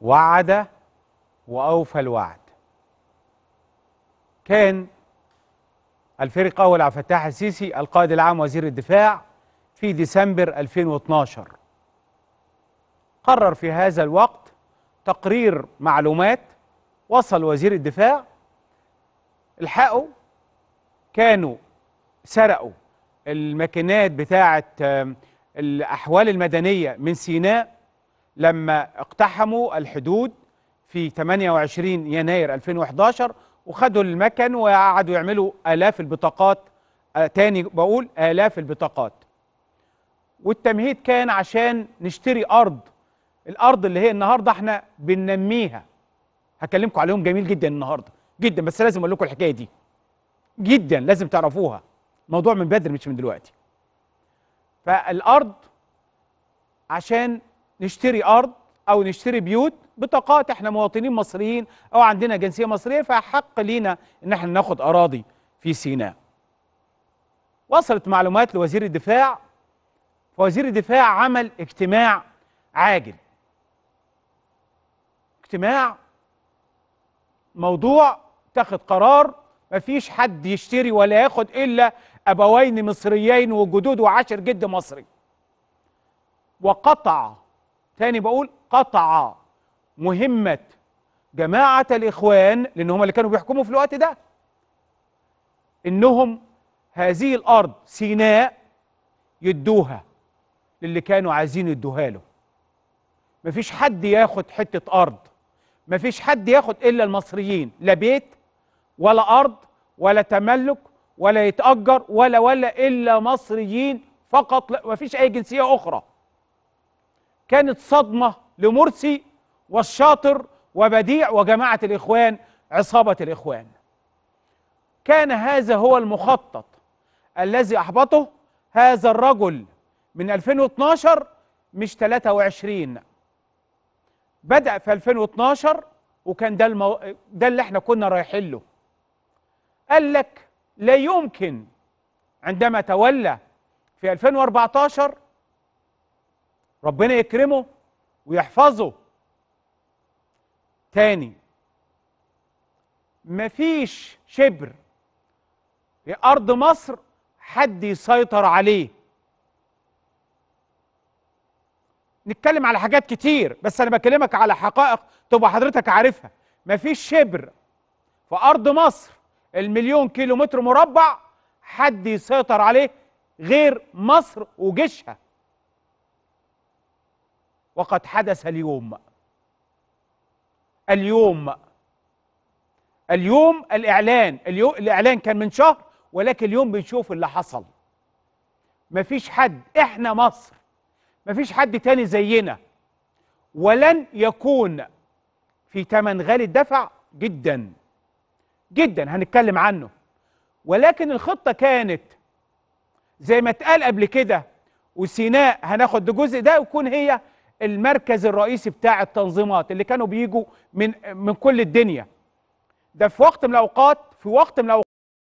وعد وأوفى الوعد كان الفريق أول عبد الفتاح السيسي القائد العام وزير الدفاع في ديسمبر 2012 قرر في هذا الوقت تقرير معلومات وصل وزير الدفاع الحقوا كانوا سرقوا الماكينات بتاعة الأحوال المدنية من سيناء لما اقتحموا الحدود في 28 يناير 2011 وخدوا المكن وقعدوا يعملوا آلاف البطاقات آه، تاني بقول آلاف البطاقات والتمهيد كان عشان نشتري أرض الأرض اللي هي النهاردة احنا بننميها هكلمكم عليهم جميل جدا النهاردة جدا بس لازم أقول لكم الحكاية دي جدا لازم تعرفوها موضوع من بدري مش من دلوقتي فالأرض عشان نشتري ارض او نشتري بيوت بطاقات احنا مواطنين مصريين او عندنا جنسيه مصريه فحق لينا ان احنا ناخد اراضي في سيناء. وصلت معلومات لوزير الدفاع فوزير الدفاع عمل اجتماع عاجل. اجتماع موضوع تاخد قرار مفيش حد يشتري ولا ياخد الا ابوين مصريين وجدود وعشر جد مصري. وقطع تاني بقول قطع مهمة جماعة الإخوان لأن هم اللي كانوا بيحكموا في الوقت ده إنهم هذه الأرض سيناء يدوها للي كانوا عايزين يدوها له مفيش حد ياخد حتة أرض مفيش حد ياخد إلا المصريين لا بيت ولا أرض ولا تملك ولا يتأجر ولا ولا إلا مصريين فقط لا مفيش أي جنسية أخرى كانت صدمة لمرسي والشاطر وبديع وجماعة الإخوان عصابة الإخوان كان هذا هو المخطط الذي أحبطه هذا الرجل من 2012 مش 23 بدأ في 2012 وكان ده المو... ده اللي احنا كنا رايحين له قال لك لا يمكن عندما تولى في 2014 ربنا يكرمه ويحفظه تاني مفيش شبر في أرض مصر حد يسيطر عليه نتكلم على حاجات كتير بس أنا بكلمك على حقائق تبقى حضرتك عارفها مفيش شبر في أرض مصر المليون كيلو متر مربع حد يسيطر عليه غير مصر وجيشها وقد حدث اليوم اليوم اليوم الإعلان اليوم الإعلان كان من شهر ولكن اليوم بنشوف اللي حصل مفيش حد إحنا مصر مفيش حد تاني زينا ولن يكون في تمن غالي الدفع جدا جدا هنتكلم عنه ولكن الخطة كانت زي ما اتقال قبل كده وسيناء هناخد الجزء ده ويكون هي المركز الرئيسي بتاع التنظيمات اللي كانوا بيجوا من من كل الدنيا ده في وقت من الاوقات في وقت من الاوقات